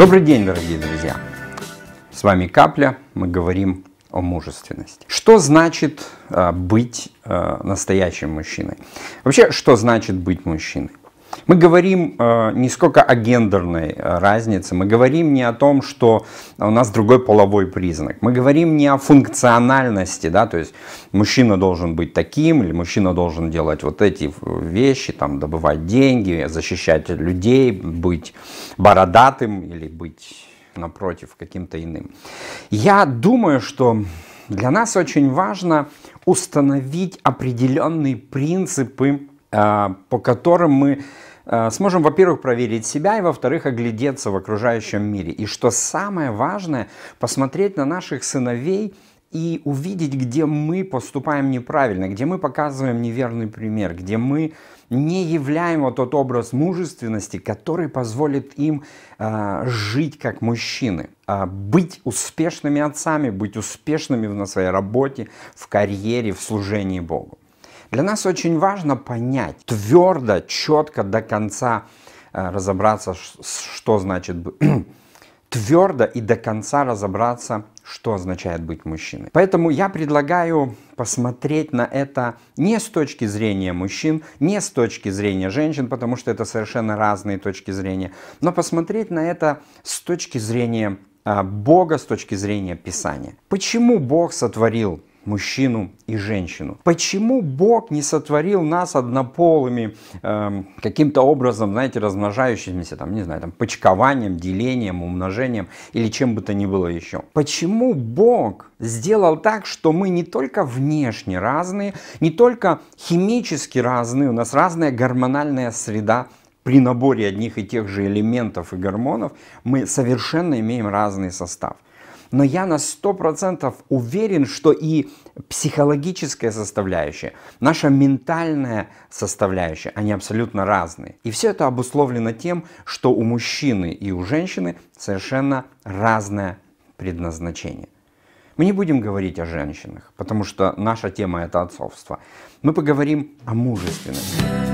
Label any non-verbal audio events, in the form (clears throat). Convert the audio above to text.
Добрый день, дорогие друзья! С вами Капля, мы говорим о мужественности. Что значит э, быть э, настоящим мужчиной? Вообще, что значит быть мужчиной? Мы говорим э, не сколько о гендерной э, разнице, мы говорим не о том, что у нас другой половой признак, мы говорим не о функциональности, да, то есть мужчина должен быть таким, или мужчина должен делать вот эти вещи, там, добывать деньги, защищать людей, быть бородатым или быть, напротив, каким-то иным. Я думаю, что для нас очень важно установить определенные принципы а, по которым мы а, сможем, во-первых, проверить себя и, во-вторых, оглядеться в окружающем мире. И что самое важное, посмотреть на наших сыновей и увидеть, где мы поступаем неправильно, где мы показываем неверный пример, где мы не являем вот тот образ мужественности, который позволит им э, жить как мужчины, э, быть успешными отцами, быть успешными на своей работе, в карьере, в служении Богу. Для нас очень важно понять, твердо, четко до конца э, разобраться, что значит (clears throat) твердо и до конца разобраться, что означает быть мужчиной. Поэтому я предлагаю посмотреть на это не с точки зрения мужчин, не с точки зрения женщин, потому что это совершенно разные точки зрения, но посмотреть на это с точки зрения э, Бога, с точки зрения Писания. Почему Бог сотворил мужчину и женщину. Почему Бог не сотворил нас однополыми э, каким-то образом, знаете, размножающимися, там, не знаю, там, почкованием, делением, умножением или чем бы то ни было еще? Почему Бог сделал так, что мы не только внешне разные, не только химически разные, у нас разная гормональная среда при наборе одних и тех же элементов и гормонов мы совершенно имеем разный состав но я на 100% уверен, что и психологическая составляющая, наша ментальная составляющая, они абсолютно разные. И все это обусловлено тем, что у мужчины и у женщины совершенно разное предназначение. Мы не будем говорить о женщинах, потому что наша тема это отцовство. Мы поговорим о мужественности.